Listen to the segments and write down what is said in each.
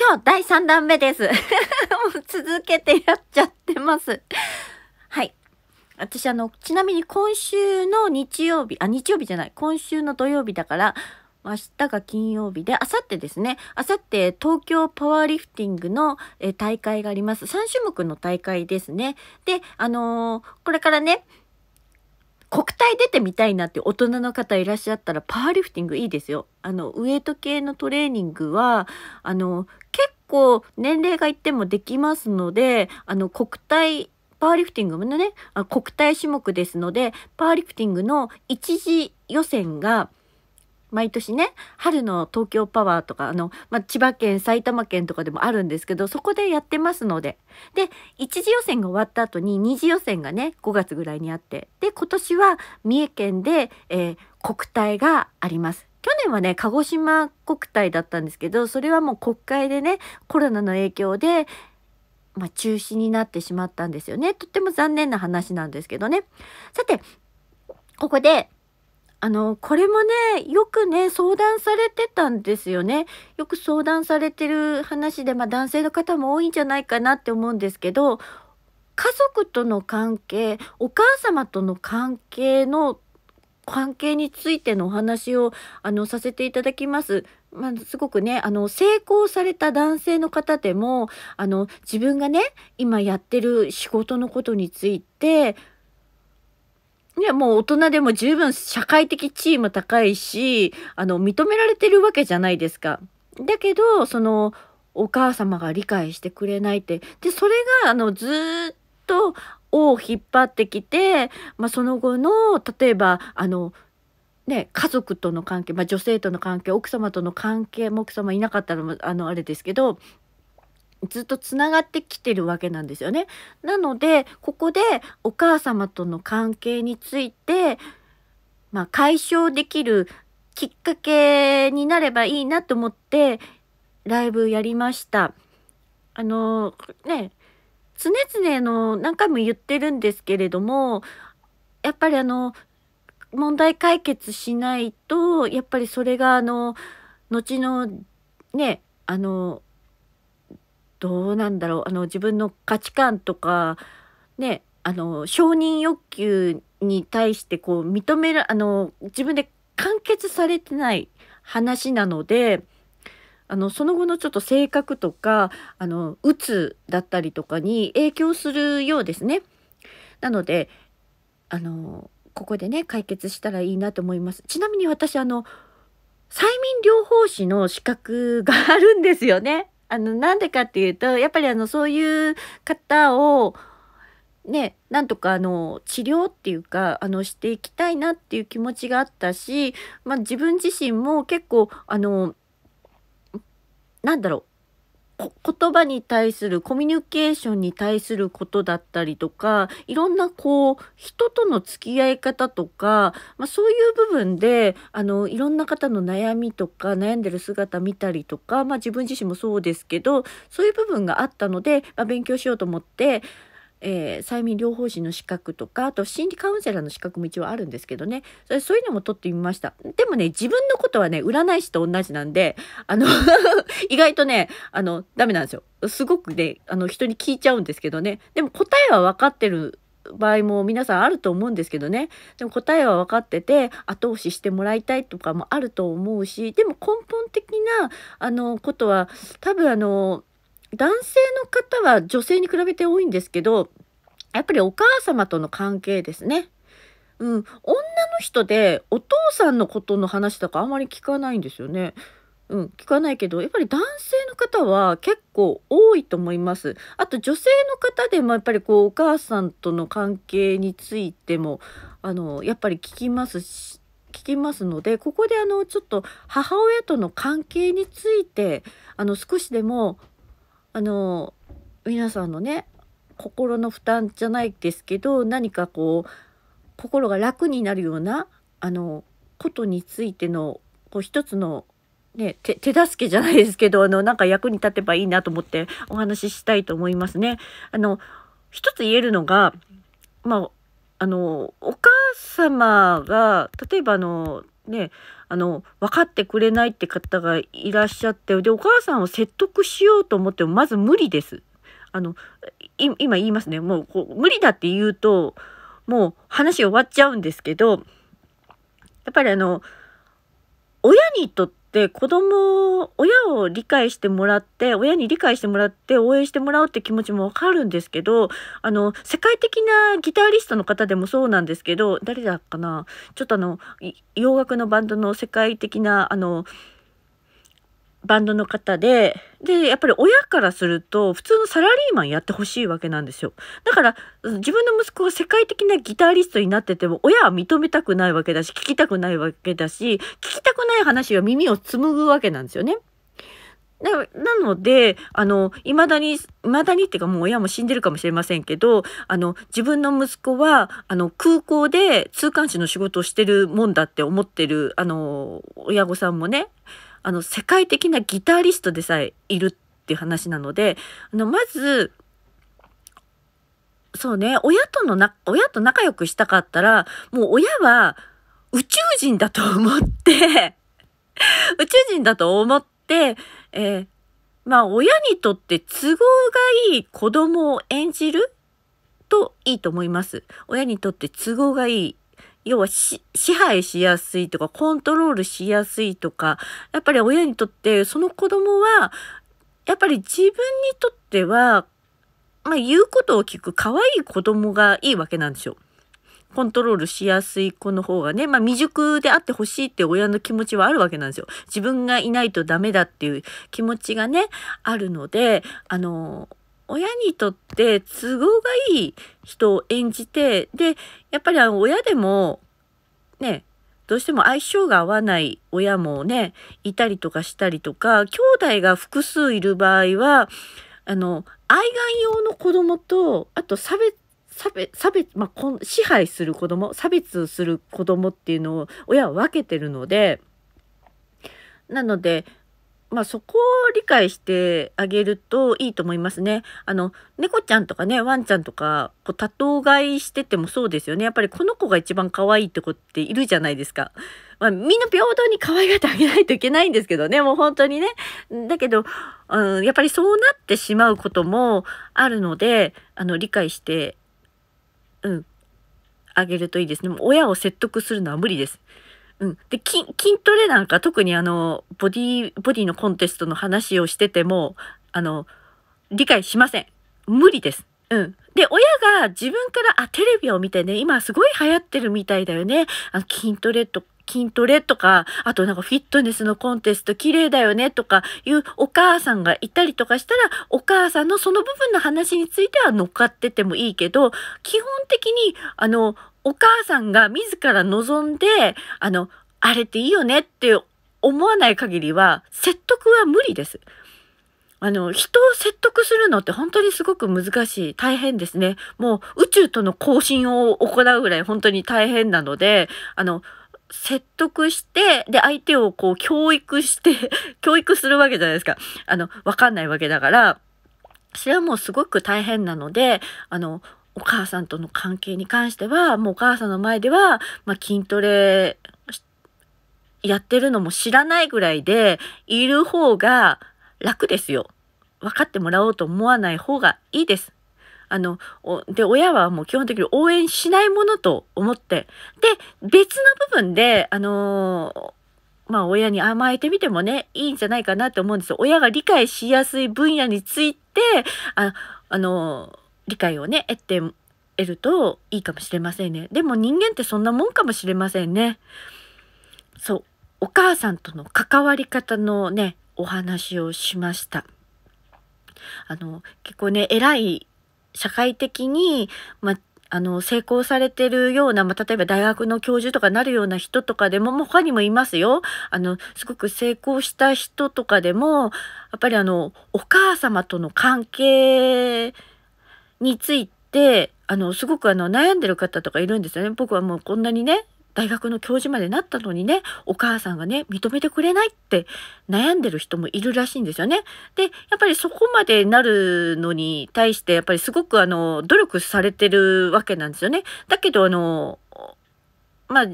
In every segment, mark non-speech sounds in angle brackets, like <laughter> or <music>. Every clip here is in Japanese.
今日第3弾目です。<laughs> もう続けてやっちゃってます。はい。私あの、ちなみに今週の日曜日、あ、日曜日じゃない、今週の土曜日だから、明日が金曜日で、あさってですね。あさって東京パワーリフティングの大会があります。3種目の大会ですね。で、あのー、これからね、国体出てみたいなって大人の方いらっしゃったらパワーリフティングいいですよ。あの、ウエイト系のトレーニングは、あの、結構年齢がいってもできますので、あの、国体、パワーリフティングのね、国体種目ですので、パワーリフティングの一次予選が毎年ね春の東京パワーとかあの、まあ、千葉県埼玉県とかでもあるんですけどそこでやってますのでで一次予選が終わった後に二次予選がね5月ぐらいにあってで今年は三重県で、えー、国体があります。去年はね鹿児島国体だったんですけどそれはもう国会でねコロナの影響で、まあ、中止になってしまったんですよねとっても残念な話なんですけどね。さてここであの、これもね、よくね、相談されてたんですよね。よく相談されてる話で、まあ男性の方も多いんじゃないかなって思うんですけど、家族との関係、お母様との関係の関係についてのお話をあのさせていただきます。まあ、すごくね、あの、成功された男性の方でも、あの、自分がね、今やってる仕事のことについて、ね、もう大人でも十分社会的地位も高いし、あの、認められてるわけじゃないですか。だけど、その、お母様が理解してくれないって。で、それが、あの、ずっと、を引っ張ってきて、まあ、その後の、例えば、あの、ね、家族との関係、まあ、女性との関係奥様との関係も奥様いなかったのもあのあれですけどずっとつながってきてるわけなんですよね。なのでここでお母様との関係について、まあ、解消できるきっかけになればいいなと思ってライブやりました。あのね常々の何回も言ってるんですけれどもやっぱりあの問題解決しないとやっぱりそれがあの後のねあのどうなんだろうあの自分の価値観とかねあの承認欲求に対してこう認めるあの自分で完結されてない話なのであのその後のちょっと性格とかあのうつだったりとかに影響するようですね。なのであのここでね解決したらいいなと思います。ちなみに私あの催眠療法士の資格があるんですよね。あの、なんでかっていうと、やっぱりあの、そういう方を、ね、なんとかあの治療っていうかあのしていきたいなっていう気持ちがあったし、まあ、自分自身も結構あのなんだろう言葉に対するコミュニケーションに対することだったりとかいろんなこう人との付き合い方とか、まあ、そういう部分であのいろんな方の悩みとか悩んでる姿見たりとか、まあ、自分自身もそうですけどそういう部分があったので、まあ、勉強しようと思ってえー、催眠療法士の資格とかあと心理カウンセラーの資格も一応あるんですけどねそれそういうのも取ってみましたでもね自分のことはね占い師と同じなんであの <laughs> 意外とねあのダメなんですよすごくねあの人に聞いちゃうんですけどねでも答えは分かってる場合も皆さんあると思うんですけどねでも答えは分かってて後押ししてもらいたいとかもあると思うしでも根本的なあのことは多分あの男性の方は女性に比べて多いんですけど、やっぱりお母様との関係ですね。うん、女の人でお父さんのことの話とかあんまり聞かないんですよね。うん、聞かないけど、やっぱり男性の方は結構多いと思います。あと女性の方でもやっぱりこうお母さんとの関係についても、あの、やっぱり聞きますし、聞きますので、ここであの、ちょっと母親との関係について、あの、少しでもあの皆さんのね心の負担じゃないですけど何かこう心が楽になるようなあのことについてのこう一つの、ね、手助けじゃないですけどあのなんか役に立てばいいなと思ってお話ししたいと思いますね。あの一つ言えるのが、まあ、あのお母様が例えばあのね、あの、分かってくれないって方がいらっしゃって、で、お母さんを説得しようと思っても、まず無理です。あの、今言いますね。もうこう、無理だって言うと、もう話終わっちゃうんですけど、やっぱりあの、親にとって子供、親を理解してもらって、親に理解してもらって応援してもらうって気持ちもわかるんですけど、あの、世界的なギタリストの方でもそうなんですけど、誰だかなちょっとあの、洋楽のバンドの世界的な、あの、バンドの方で、で、やっぱり親からすると、普通のサラリーマンやってほしいわけなんですよ。だから、自分の息子が世界的なギタリストになってても、親は認めたくないわけだし、聞きたくないわけだし、聞きたくない話は耳を紡ぐわけなんですよね。なので、あの、未だに、未だにっていうかもう親も死んでるかもしれませんけど、あの、自分の息子は、あの、空港で通関士の仕事をしてるもんだって思ってる、あの、親御さんもね、あの、世界的なギタリストでさえいるっていう話なので、あの、まず、そうね、親とのな、親と仲良くしたかったら、もう親は宇宙人だと思って宇宙人だと思って、えー、まあ親にとって都合がいい子供を演じるといいと思います。親にとって都合がいい要は支配しやすいとか、コントロールしやすいとか、やっぱり親にとってその子供は、やっぱり自分にとっては、まあ、言うことを聞く可愛い子供がいいわけなんですよ。コントロールしやすい子の方がね、まあ、未熟であってほしいって親の気持ちはあるわけなんですよ。自分がいないとダメだっていう気持ちがね、あるので、あの、親にとって都合がいい人を演じて、で、やっぱりあの親でも、ね、どうしても相性が合わない親もね、いたりとかしたりとか、兄弟が複数いる場合は、あの、愛玩用の子供と、あと差別、差別、差別、まあ、支配する子供、差別する子供っていうのを親は分けてるので、なので、まあ、そこを理解してあげるといいと思いますね。あの、猫ちゃんとかね、ワンちゃんとか、こう、多頭飼いしててもそうですよね。やっぱりこの子が一番可愛いって子っているじゃないですか。まあ、みんな平等に可愛がってあげないといけないんですけどね、もう本当にね。だけど、うん、やっぱりそうなってしまうこともあるので、あの、理解して、うん、あげるといいですね。もう親を説得するのは無理です。うん。で、筋、筋トレなんか特にあの、ボディ、ボディのコンテストの話をしてても、あの、理解しません。無理です。うん。で、親が自分から、あ、テレビを見てね、今すごい流行ってるみたいだよね。あの筋トレとか、筋トレとか、あとなんかフィットネスのコンテスト綺麗だよねとかいうお母さんがいたりとかしたら、お母さんのその部分の話については乗っかっててもいいけど、基本的に、あの、お母さんが自ら望んで、あの、あれっていいよねって思わない限りは、説得は無理です。あの、人を説得するのって本当にすごく難しい。大変ですね。もう宇宙との交信を行うぐらい本当に大変なので、あの、説得して、で、相手をこう教育して <laughs> 教育するわけじゃないですか。あの、わかんないわけだから、それはもうすごく大変なので、あの、お母さんとの関係に関しては、もうお母さんの前では、まあ、筋トレやってるのも知らないぐらいで、いる方が楽ですよ。分かってもらおうと思わない方がいいです。あの、で、親はもう基本的に応援しないものと思って、で、別の部分で、あのー、まあ、親に甘えてみてもね、いいんじゃないかなと思うんですよ。親が理解しやすい分野について、あ、あの理解をね得て得るといいかもしれませんねでも人間ってそんなもんかもしれませんねそうお母さんとの関わり方のねお話をしましたあの結構ね偉い社会的に、まあの、成功されてるような、まあ、例えば大学の教授とかなるような人とかでも、もう他にもいますよ。あの、すごく成功した人とかでも、やっぱりあの、お母様との関係についてあのすごくあの悩んでる方とかいるんですよね。僕はもうこんなにね大学の教授までなったのにねお母さんがね認めてくれないって悩んでる人もいるらしいんですよね。でやっぱりそこまでなるのに対してやっぱりすごくあの努力されてるわけなんですよね。だけどあのまあ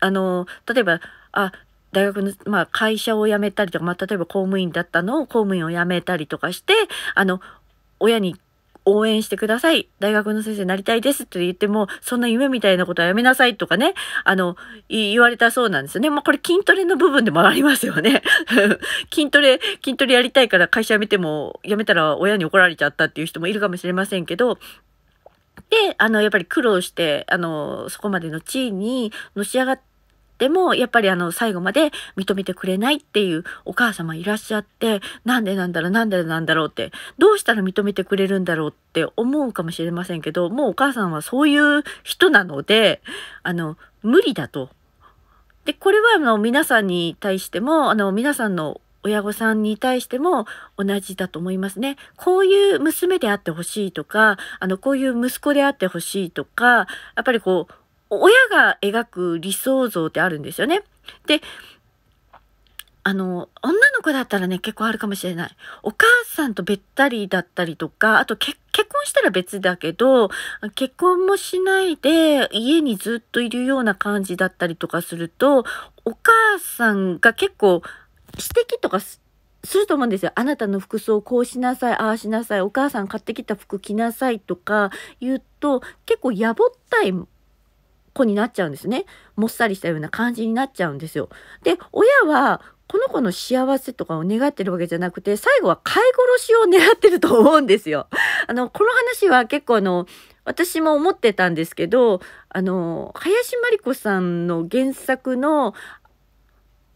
あの例えばあ大学の、まあ、会社を辞めたりとか、まあ、例えば公務員だったのを公務員を辞めたりとかしてあの親に応援してください。大学の先生になりたいですって言っても、そんな夢みたいなことはやめなさいとかね、あの、言われたそうなんですよね。まあ、これ筋トレの部分でもありますよね。<laughs> 筋トレ、筋トレやりたいから会社辞めても、辞めたら親に怒られちゃったっていう人もいるかもしれませんけど、で、あの、やっぱり苦労して、あの、そこまでの地位にのし上がって、っても、やっぱりあの、最後まで認めてくれないっていうお母様いらっしゃって、なんでなんだろう、なんでなんだろうって、どうしたら認めてくれるんだろうって思うかもしれませんけど、もうお母さんはそういう人なので、あの、無理だと。で、これはあの、皆さんに対しても、あの、皆さんの親御さんに対しても同じだと思いますね。こういう娘であってほしいとか、あの、こういう息子であってほしいとか、やっぱりこう、親が描く理想像ってあるんですよね。で、あの、女の子だったらね、結構あるかもしれない。お母さんとべったりだったりとか、あと結婚したら別だけど、結婚もしないで家にずっといるような感じだったりとかすると、お母さんが結構指摘とかすると思うんですよ。あなたの服装こうしなさい、ああしなさい、お母さん買ってきた服着なさいとか言うと、結構やぼったい子になっちゃうんですね。もっさりしたような感じになっちゃうんですよ。で、親はこの子の幸せとかを願ってるわけじゃなくて、最後は飼い殺しを狙ってると思うんですよ。<laughs> あの、この話は結構あの、私も思ってたんですけど、あの、林真理子さんの原作の、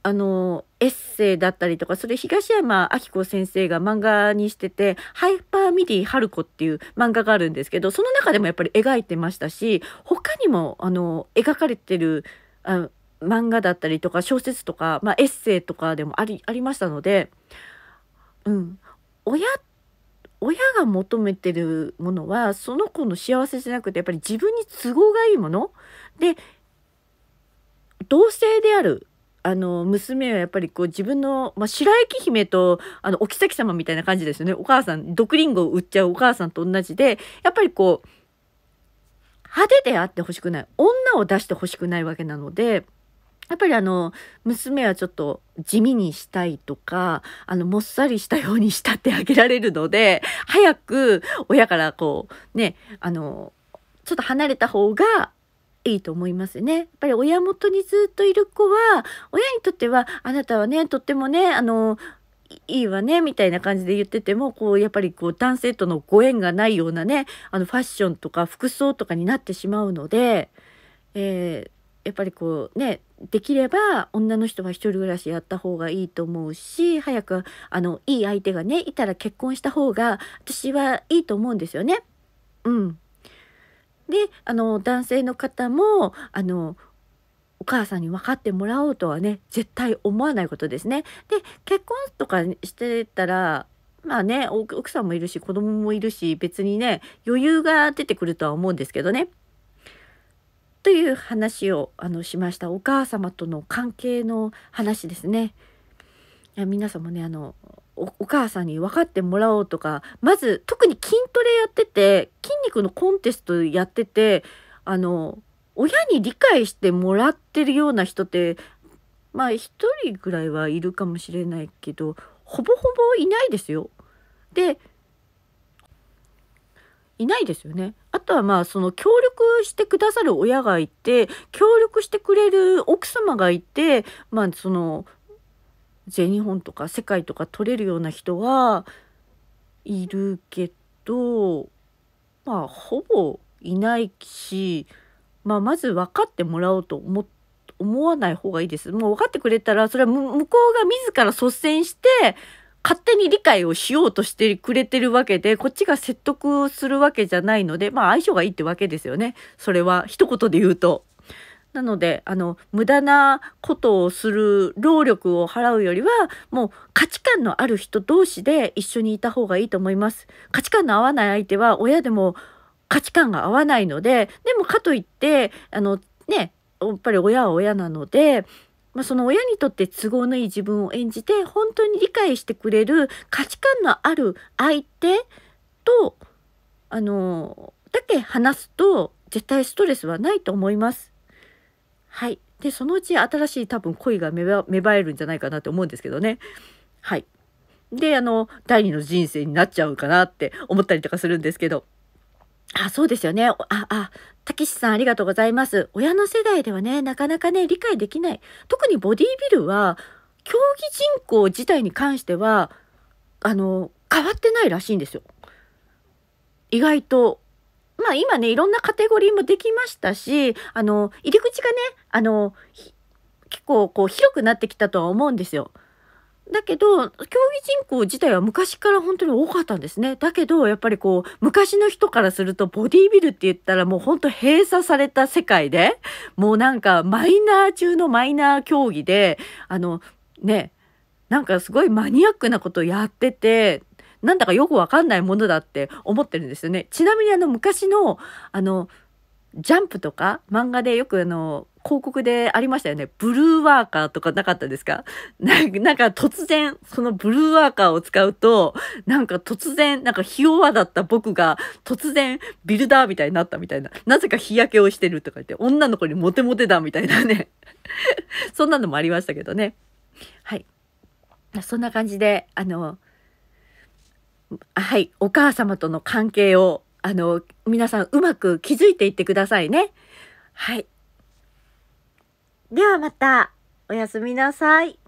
あのエッセイだったりとかそれ東山明子先生が漫画にしてて「ハイパーミディ春子」っていう漫画があるんですけどその中でもやっぱり描いてましたし他にもあの描かれてるあ漫画だったりとか小説とか、まあ、エッセイとかでもありありましたので、うん、親親が求めてるものはその子の幸せじゃなくてやっぱり自分に都合がいいもので同性であるあの、娘はやっぱりこう自分の、まあ、白雪姫と、あの、お妃様みたいな感じですよね。お母さん、毒リンゴを売っちゃうお母さんと同じで、やっぱりこう、派手であってほしくない。女を出してほしくないわけなので、やっぱりあの、娘はちょっと地味にしたいとか、あの、もっさりしたようにしたってあげられるので、早く親からこう、ね、あの、ちょっと離れた方がいいと思いますね。やっぱり親元にずっといる子は親にとってはあなたはねとってもねあのいいわねみたいな感じで言っててもこうやっぱりこう男性とのご縁がないようなねあのファッションとか服装とかになってしまうので、えー、やっぱりこうねできれば女の人は一人暮らしやった方がいいと思うし早くあのいい相手がねいたら結婚した方が私はいいと思うんですよね。うんであの男性の方もあのお母さんに分かってもらおうとはね絶対思わないことですね。で結婚とかしてたらまあね奥さんもいるし子供もいるし別にね余裕が出てくるとは思うんですけどね。という話をあのしましたお母様との関係の話ですね。いや皆さんもねあのおお母さんに分かってもらおうとかまず特に筋トレやってて筋肉のコンテストやっててあの親に理解してもらってるような人ってまあ一人ぐらいはいるかもしれないけどほぼほぼいないですよ。でいないですよね。あとはまあその協力してくださる親がいて協力してくれる奥様がいてまあその全日本とか世界とか取れるような人はいるけどまあほぼいないし、まあ、まず分かってもらおうと思って。思わない方がいいです。もう分かってくれたら、それは向こうが自ら率先して、勝手に理解をしようとしてくれてるわけで、こっちが説得するわけじゃないので、まあ相性がいいってわけですよね。それは一言で言うと。なので、あの、無駄なことをする労力を払うよりは、もう価値観のある人同士で一緒にいた方がいいと思います。価値観の合わない相手は親でも価値観が合わないので、でもかといって、あの、ね、やっぱり親は親なので、まあ、その親にとって都合のいい自分を演じて本当に理解してくれる価値観のある相手とあのだけ話すと絶対ストレスはないと思います。はい。で、そのうち新しい多分恋が芽生えるんじゃないかなと思うんですけどね。はい。で、あの、第二の人生になっちゃうかなって思ったりとかするんですけど。あ、そうですよね。あ、あ、たけしさんありがとうございます。親の世代ではね、なかなかね、理解できない。特にボディビルは、競技人口自体に関しては、あの、変わってないらしいんですよ。意外とまあ今ね、いろんなカテゴリーもできましたし、あの、入り口がね、あの、結構こう広くなってきたとは思うんですよ。だけど、競技人口自体は昔から本当に多かったんですね。だけど、やっぱりこう、昔の人からすると、ボディービルって言ったらもう本当閉鎖された世界で、もうなんかマイナー中のマイナー競技で、あの、ね、なんかすごいマニアックなことをやってて、なんだかよくわかんないものだって思ってるんですよね。ちなみにあの昔の、あの、ジャンプとか漫画でよくあの、広告でありましたよね。ブルーワーカーとかなかったですかなんか突然、そのブルーワーカーを使うと、なんか突然、なんかひ弱だった僕が突然ビルダーみたいになったみたいな。なぜか日焼けをしてるとか言って、女の子にモテモテだみたいなね。<laughs> そんなのもありましたけどね。はい。そんな感じで、あの、はい、お母様との関係を、あの、皆さんうまく気づいていってくださいね。はい。ではまた、おやすみなさい。